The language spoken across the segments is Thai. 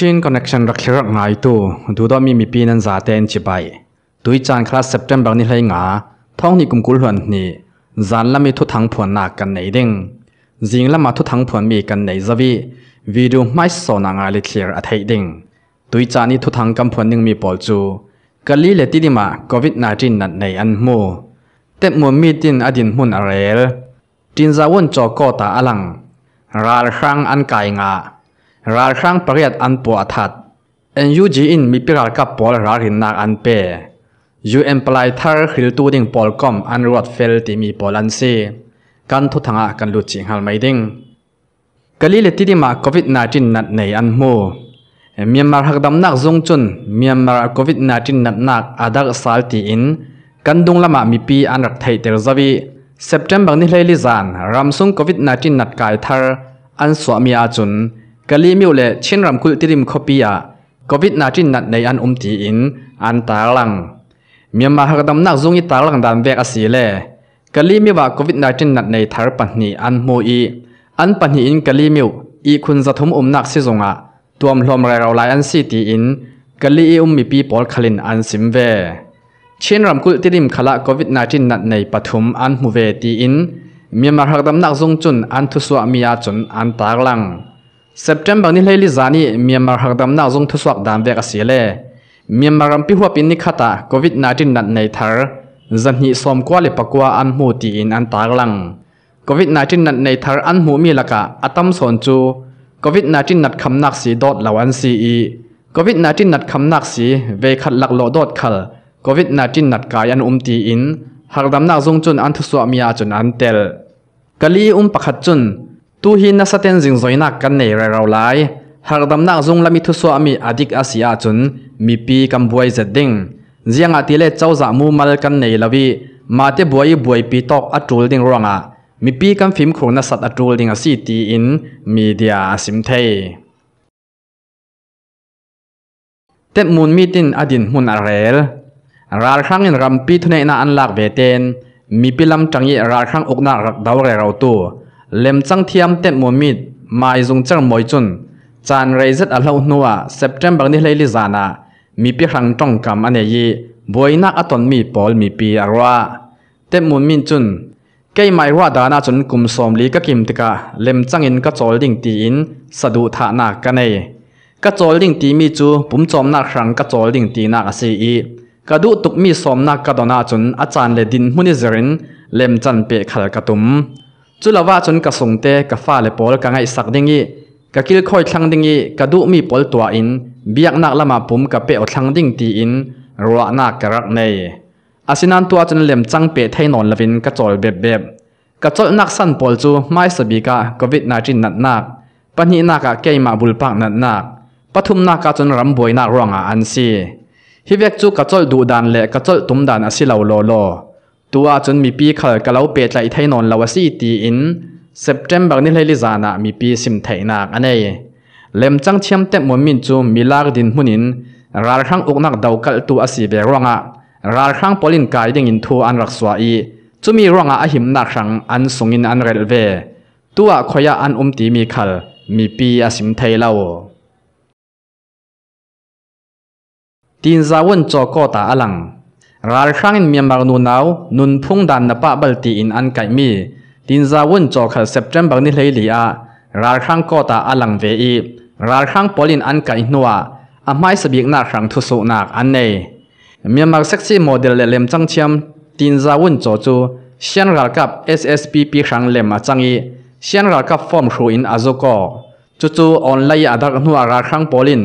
ชินคอนเนคชันรักเรังไงตัวดูดอมีมีปีนันซาเตนจีบไปตุยจานคลาสเซปเทมเบอร์นี่เลยงาท้องนี่กุมกุลหันนี่จานละมีทุทังผวนหนักกันไหนดิ้งจริงละมาทุทังผวนมีกันไหนซะวีวิดูไม่สอนางาลิเคียร์อัทยดิ้งตุยจานนี่ทุทังกันผวนนึงมีปอลจูกะลีเลติดมาโควิดนจ9นนัดในอันมูเต็มมือมีดินอดินมุนอะไรจินซาวนจอโกตาอลังรารครั้งอันไกงา ral rang pariat an po athat en yu ji in mi piral ka pol ral hin nak an pe yu employ thar khil tu ding pol kom an ruat fel ti mi pol an se kan thu thanga kan lu chi hal mai ding kali le ti di ma covid 19 nat nei an mu Myanmar hak dam nak zung chun Myanmar covid 19 nat nak adak sal ti in kan dung lama mi pi an rak thai ter zawi September ni hlei li zan ramsung covid 19 nat kai thar an swami a chun กลีมิวเลเช่นรำคุยติริมคอปียาโควิดนาจินนัดในอันอมตีอินอันตาลังมีมาหากดำนักซุงอิตาลังดันเวกอสีเลกลีมิวาโควิดนาจินนัดในทารปันนีอันโมอีอันปันนีอินกลีมิวอีคุณจะทุมอมนักสิจงอะตัวมลมไรเราไลอันซีตีอินกลีอุมมีปีปอลคลินอันซิมเวเช่นรำคุยติริมขละโควิดนาจินนัดในปฐุมอันมูเวตีอินมีมาหากดำนักซุงจุนอันทุสวามียาจุนอันตาลัง September ni leili zani Myanmar hakdam na zong thuswak dam vek asile Myanmar ram pihuap in ni khata COVID-19 nat nei thar zan hi som kwa le pakwa an mu ti in an tar lang COVID-19 nat nei thar an mu mi laka atam son chu COVID-19 nat kham nak si dot lawan si i COVID-19 nat kham nak si ve khat lak lo dot khal COVID-19 nat kai an um ti in hakdam na zong chun an thuswa mia chun an tel kali um pakhat chun tu hin na saten jing zoina kan nei ra rau lai hardam na zung lami thu so ami adik asia chun mi pi kam buai zet ding zianga tile chawza mu mal kan nei lawi ma te buai buai pi tok atul ding ronga mi pi kam phim khur na sat atul ding asi ti in media asim thei te mun mi tin adin hun arel ral khang in ram pi thune na an lak ve ten mi pilam changi ral khang okna rak daw re rau tu เล่มจังเทียมเต็มมิดมาจงจังมวยจุนจานไรซตอัลลูนัวเซปเทมเบอร์นี้เลยลิซานามีพปีรังจงกมอันเนยีบวยนักอตอนมีปอลมีปีอาราเต็มมิดจุนเกยไม่ว่าดานาจนกุมสมลีก็กิมติกะเล่มจังอินก็จอลดิ่งตีอินสะดุดทานากันเนก็จอลดิ่งตีมีจูปุ่มจอมนักครั้งก็จอลดิ่งตีนักสีอีก็ดูตุกมีสมนักก็ดานาจนอาจารย์เลดินมุนิเซรินเล่มจันเปะขัดกระตุ้มจุลว่าจนกระสงเตกะฟ้าเลปอลกงไอสักดิ่งีกะกิลคอยทังดิ่งีกะดุมีปอลตัวอินเบียกนักละมาปุ่มกะเปอทังดิ่งตีอินรัวนักกะรักในอาสินันตัวจนเหลี่ยมจังเปะไทยนอนละวินกะจอลเบบเบ็บกะจอลนักสั่นปอลจูไม่สบีกะโควิดนาจินนัดนักปนานักกะเกยมาบุลปักนัดนักปฐุมนักกะจนรำบวยนักรองอาอันซีฮิเวกจูกะจอลดูดันเละกะจอลตุมดันอาศิลาวโลโลตัวจนมีปีเขากะเลาเปิดไจไทยนอนลาวสีตีอินปเทมเบอร์นี่เลยลิซานะมีปีสิมไทยนักอันนี้เล่มจังเชียมเต็มมมินจูมีลากดินมุนินรารครั้งอกนักดาวกลตัวอสีเบรองะรารครั้งปอลินกายดิ่งอินทูอันรักสวาอีจูมีร่องอ่ะหิมนักครั้งอันสงินอันเรลเวตัวขยะอันอุมตีมีขัลมีปีอสิมไทยเล่าตีนซาวนจอก็ตาอลัง ral hrangin miambar nu nau nun phung dan napa balti in an kai mi tin zawun cho khal september ni hlei li a ral hrang ko ta alang ve i ral hrang polin an kai nuwa a mai sabiak na hrang thu su nak an nei miambar sexy model le lem chang chiam tin zawun cho chu sian ral kap SSPP hrang lem a changi sian ral kap form hru in azoko chu chu online adak nuwa ral hrang polin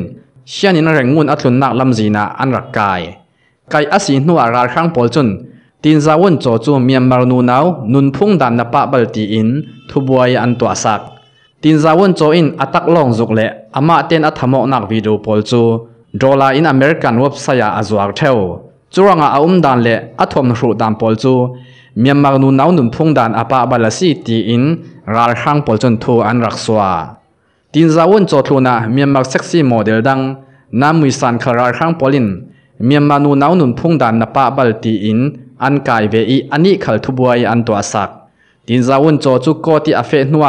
sian in reng ngun athlun nak lam zina an rak kai kai asin nu arar khang pol chun tin zawon cho chu myanmar nu naw nun phung dan na pa bal ti in thubuai an to asak tin zawon cho in atak long zuk le ama ten athamo nak video pol chu dollar in american website azwar theo churanga aum dan le athom hru dan pol chu myanmar nu naw nun phung dan apa balasi ti in rar khang pol chun thu an rakswa tin zawon cho thuna myanmar sexy model dang namui san kharar khang polin มีมานูนาวนุนพุ่งดันนปะบัลตีอินอันกายเวอีอันนี้ขัลทุบวยอันตัวสักดินจาวนโจจุโกต่อาเฟนัว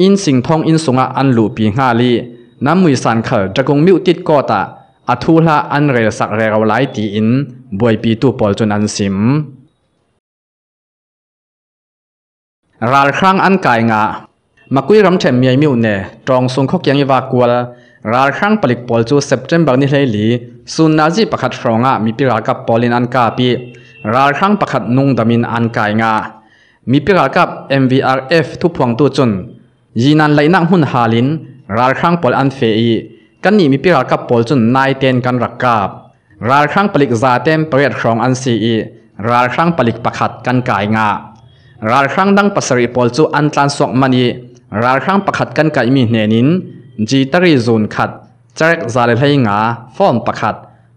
อินสิงทองอินสุงะอันลูปีฮาลีน้ำมือสันขัลจะกงมิวติดกอตาอัทูละอันเรสักเรียวไลตีอินบวยปีตูปอลจนอันสิมราลครั้งอันกายงะมากุยรำเฉมเมียมิวเนตรองทรงขกยังยวากวลราครั้งปลิกปอลจูเซปเทมเบอร์นี้เลยลีสุนนาจีประคัดรองอ่ะมีพิรากับปอลินอันกาปีราครั้งประคัดนุ่งดามินอันกายงามีพิรากับ MVRF ทุพวงตัวจุนยีนันไลนั่งหุ่นฮาลินราครั้งปอลอันเฟยีกันนี่มีพิรากับปอลจุนนายเตนกันรักกาบราครั้งปลิกซาเต็มเปรียดรองอันซีอีราครั้งปลิกประคัดกันกายงาราครั้งดังปัสริปอลจูอันตันสวกมันีราครั้งประคัดกันกายมีเนนินจีตรีจูนขัดจรกซาเลทงาฟ้อนประขัด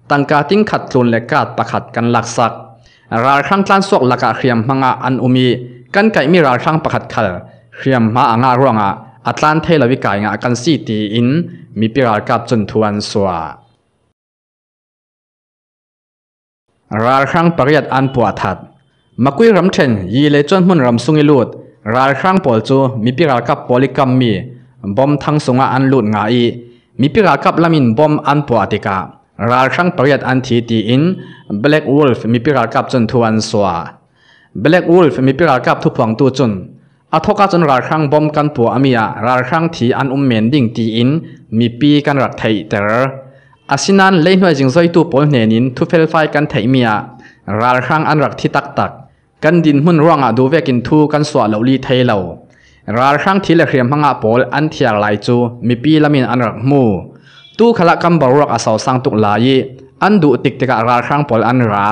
ตังกาติ้งขัดตุนและกาดประขัดกันหลักสักรารครั้งตานสวกหลักเขียมมังอาอันอุมีกันไก่มีรารครั้งประขัดขัดเขียมมาอ่างร่วงอ่ะอัตลันเทลวิกายงากันสีตีอินมีปิรารกับจนทวนสวารารครั้งปริยัดอันปวดทัดมากุยรำเชนยีเลจจนมุนรำสุงิลูดรารครั้งปวดจูมีปิรากับปอลิกรมมีบอมทั้งสงอันลุนง่ายมีพิกากับลามินบอมอันปวติการาชังประยัดอันทีตีอินเบล็กวูลฟ์มีพิกากับจนทวนสวาเบล็กวูลฟ์มีพิกากับทุกฝังตัวจนอาทกาจนราชังบอมกันปัวอเมียราชังทีอันอุ้มเมนดิ่งตีอินมีปีกันรักไทยเตอร์อาสินันเล่นหน่วยจิงซอยตัวปนเนนินทุเฟลไฟกันไทยเมียราชังอันรักที่ตักตัก กันดินหุ่นร่างอะดูเวกินทูกันสวาเหล่าลีไทยเหล่ารารังที่เลียมพังอาปอลอันเทียกไหลจูมีปีละมินอันรักมูตู้ขลักกำบรักอาศัวสังตุกลายอันดูติกติกะรารังปอลอันรา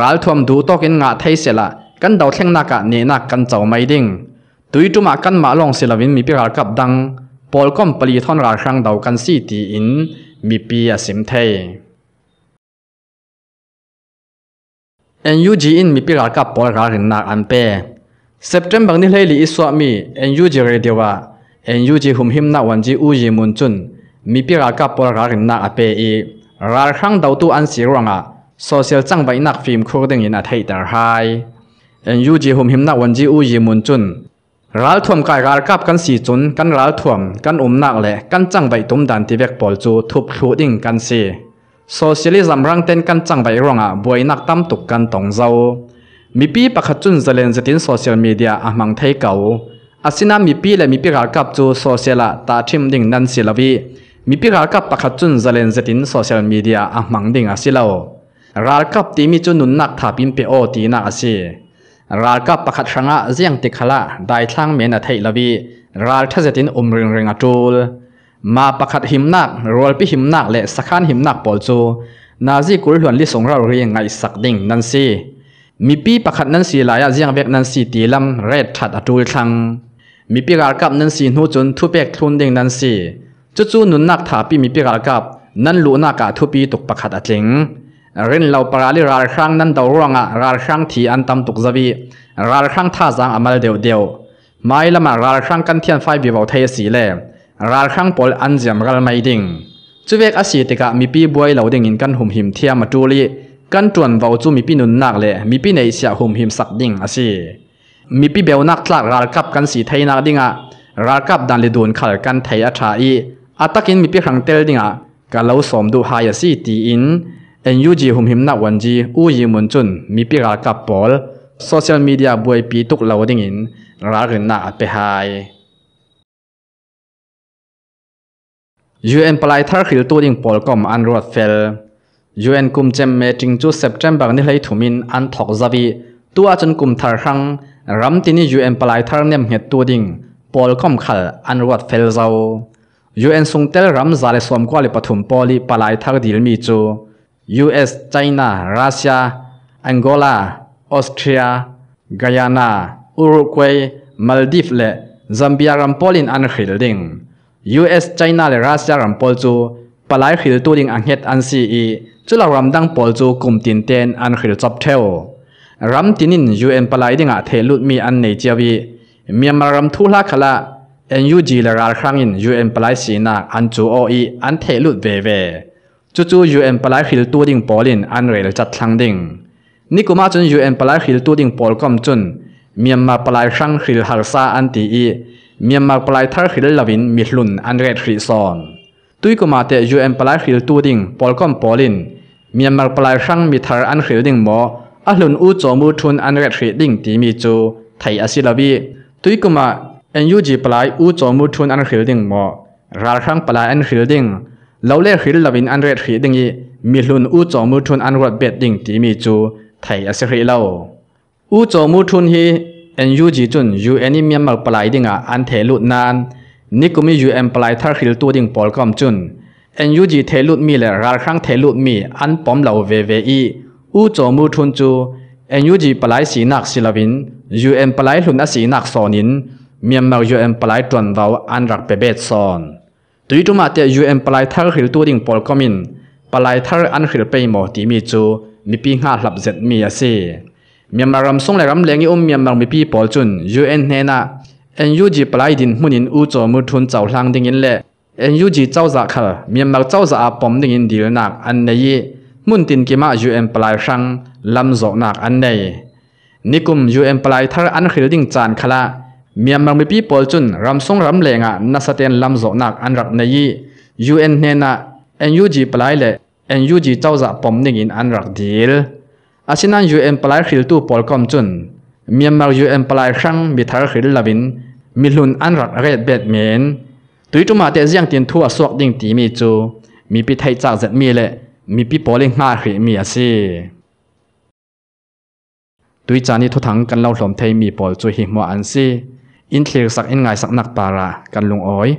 ราลทวมดูตอกินงาไทยเสละกันดาวเช่งนักเนียนักกันเจ้าไม่ดิ่งตุยจุมากันมาลองศิลวินมีปีรากับดังปอลก้มปลีท่อนราครั้งดาวกันสี่ตีอินมีปีอาสิมเทเอ็นยูจีอินมีปีรากับปอลราหรินนักอันเป้เซปเทมบังนิ่เลยลีอิสวามีเอ็นยูจีเรดิวาเอ็นยูจีหุมหิมนาวันจีอูยีมุนจุนมีปีรากาปอล์รารินนาอเปอีรักครั้งดาวตูอันสีรังอ่ะโซเชียลจังไว้นักฟิล์มโคูดิงยินอัตเฮดต่อรไฮเอ็นยูจีหุมหิมนาวันจีอูยีมุนจุนรัรทวมกายรักกับกันสีจุนกันรัรทวมกันอุมนักเลยกันจังไวตุ้มดันที่เวกปอลจูทุบคูดิงกันสีโซเชียลิซัมรังเต้นกันจังไวรังอ่ะบวยนักตั้มตุกกันตองเจ้ามีปีประคัจุนเจริญสตินโซเชียลมีเดียอามังไทยเก่าอาศินามีปีและมีปีรากับจูโซเชียลตาทิมดิ่งนันสิลวีมีปีรากับประคัจุนเจริญสตินโซเชียลมีเดียอามังดิ่งอาศิลาวรากับตีมีจุนุนนักถาบินเปโอตีนักอาศิรากับประคัชงะเสียงติขละได้ทั้งเมนเไทยลวีราทศตินอุมริงเริงอาจูลมาประคัหิมนักรวปพิหิมนักและสักขันหิมนักปอลจูนาซีกุลหวนลิสงเราเรียงไงสักดิ่งนันสีมีปีประคัดนั้นสีหลายอาเซียงเวกนั้นสีตีลำเรดถัดอตูลทังมีปีกาลกับนั้นสีหูจนทุเบกทุนเด้งนั้นสีจุจูนุนนักถาปีมีปีกาลกับนั้นลู่นากาทุปีตกประคัดอัดเงเรนเราปราลีรารครั้งนั้นเดาร่องอะรารครั้งทีอันตำตกจวีรารครั้งท่าจางอามาเดียวเดียวไม่ละมารารครั้งกันเทียนไฟบีบเอาเทสีเล่รารครั้งปอลอันเจียมกันไม่ดิ่งจุเวกอาศีติกะมีปีบวยเหล่าดิ่งอินกันหุ่มหิมเทียมมาดูลีกันจวนว่าจูมีปีนุนนักเลยมีปีในเสียหุ่มหิมสักดิ่งอ่ะสิมีปีเบลนักทลักรากับกันสีไทยนักดิ่งอ่ะรากับดันเลดูนขัดกันไทยอัชาอีอัตักินมีปีครั้งเตลดิ่งอ่ะกันเล่าสมดูหายสิตีอินเอ็นยูจีหุ่มหิมนักวันจีอู้ยิมุนจุนมีปีรากับบอลโซเชียลมีเดียบวยปีตุกเล่าดิ่งอินรากันนักไปหายยูเอ็นปลายทาร์คิลตัวดิ่งบอลก็มันรอดเฟลยูเอ็นกุมเจมเมจิงจูเซปเทมบัง์นี่เลยถุมินอันทอกซาวีตัวจนกุมทาร์คังรัมตินียูเอ็นปลายทาร์เนียมเหตุตัวดิ่งปอลคอมขัลอันวัดเฟลซาอยูเ็นสุงเตลรัมซาเลสวมกวาลิปฐุมปอลีปลายทาร์ดิลมีจูยูเอสจีนารัสเซียอังโกลาออสเตรียกายานาอุรุกวัยมัลดิฟและซัมเบียรัมปอลินอันฮิลดิ่ง US ไชนาและรัสเซียรัมปอลจูปลายฮิลตัวดิ่งอังเฮตอันซีอีจุลารำดังปอลจูกลุ่มตินเตนอันขิดจับเทวรำตินินยูเอ็นปลายดิ่งอาเทลุดมีอันในเจวีเมียมารำทุลักขละเอ็นยูจีละราครั้งอินยูเอ็นปลายสีนักอันจูโออีอันเทลุดเวเวจู่จู่ยูเอ็นปลายขิดตัวดิ่งปอลินอันเรลจัดทังดิ่งนี่กูมาจนยูเอ็นปลายขิดตัวดิ่งปอลก้มจนเมียมาปลายครั้งขิดหาร์ซาอันตีอีเมียมาปลายทาร์ขิดลาวินมิลุนอันเรดขิดซอนตุยกูมาเตยูเอ็นปลายขิดตัวดิ่งปอลก้มปอลินมีมาปลายช่างมีทารอันเขียวดิ่งหมออาหลุนอู้จอมูทุนอันเขียวดิ่งตีมีจูไทยอาศิลาบีตุยกุมาเอ็นยูจีปลายอู้จอมูทุนอันเขียวดิ่งหมอราช่างปลายอันเขียวดิ่งเราเล่ขีดลาวินอันเขียวดิ่งอีมีหลุนอู้จอมูทุนอันรัดเบ็ดดิ่งตีมีจูไทยอาศิลเราอู้จอมูทุนฮีเอ็นยูจีจุนยูเอ็นมีมีมาปลายดิ่งอ่ะอันเทลุดนานนี่กุมียูเอ็มปลายทาร์ขีดตัวดิ่งปอลกอมจุน en yu ji thelut mi le rar khang thelut mi an pom lo ve ve i u cho mu thun chu en yu ji palai si nak silavin yu em palai hlun a si nak sonin miam mau yu em palai ton vào an rak pe bet son tui tu ma te yu em palai thar khil tu ding pol komin palai thar an khil pe mo ti mi chu mi pi nga hlap zet mi a si miam ram song le ram lengi um miam mang mi pi pol chun yu en hena en yu palai din hunin u cho mu thun chau hlang ding in le เอ็นยูจีเจ้าจักขลามีมักเจ้าจักปมดิ่งอินเดียนักอันนี้มุ่นตินกิมายูเอ็มปลายช่างลำจอกนักอันนี้นิคุมยูเอ็มปลายทาร์อันขิลดิ่งจานขละมีมักมีปีปอลจุนรำรงรำเลงอ่ะนัสเตนลำจอกนักอันรักนี้ยูเอ็นเนน่ะเอ็นยูจีปลายเลเอ็นยูจีเจ้าจักปมดิ่งอินอันรักดีลอาชินันยูเอ็มปลายขิลตูปอลคอมจุนมีมักยูเอ็มปลายช่างมีทาร์ขิลลาวินมีลุนอันรักเรดเบ็ดเมนตุยจุมาเตะยังตินทัวสวกดิ่งตีมีจู มีปิไทยจากจัดมีเละมีปิปอลิงมาขีมีอาซีตุยจานีทุทังกันเล่าหลอมไทยมีปอลจูหิมวอันสีอินเทลสักอินไงสักนักปารากันลุงอ้อย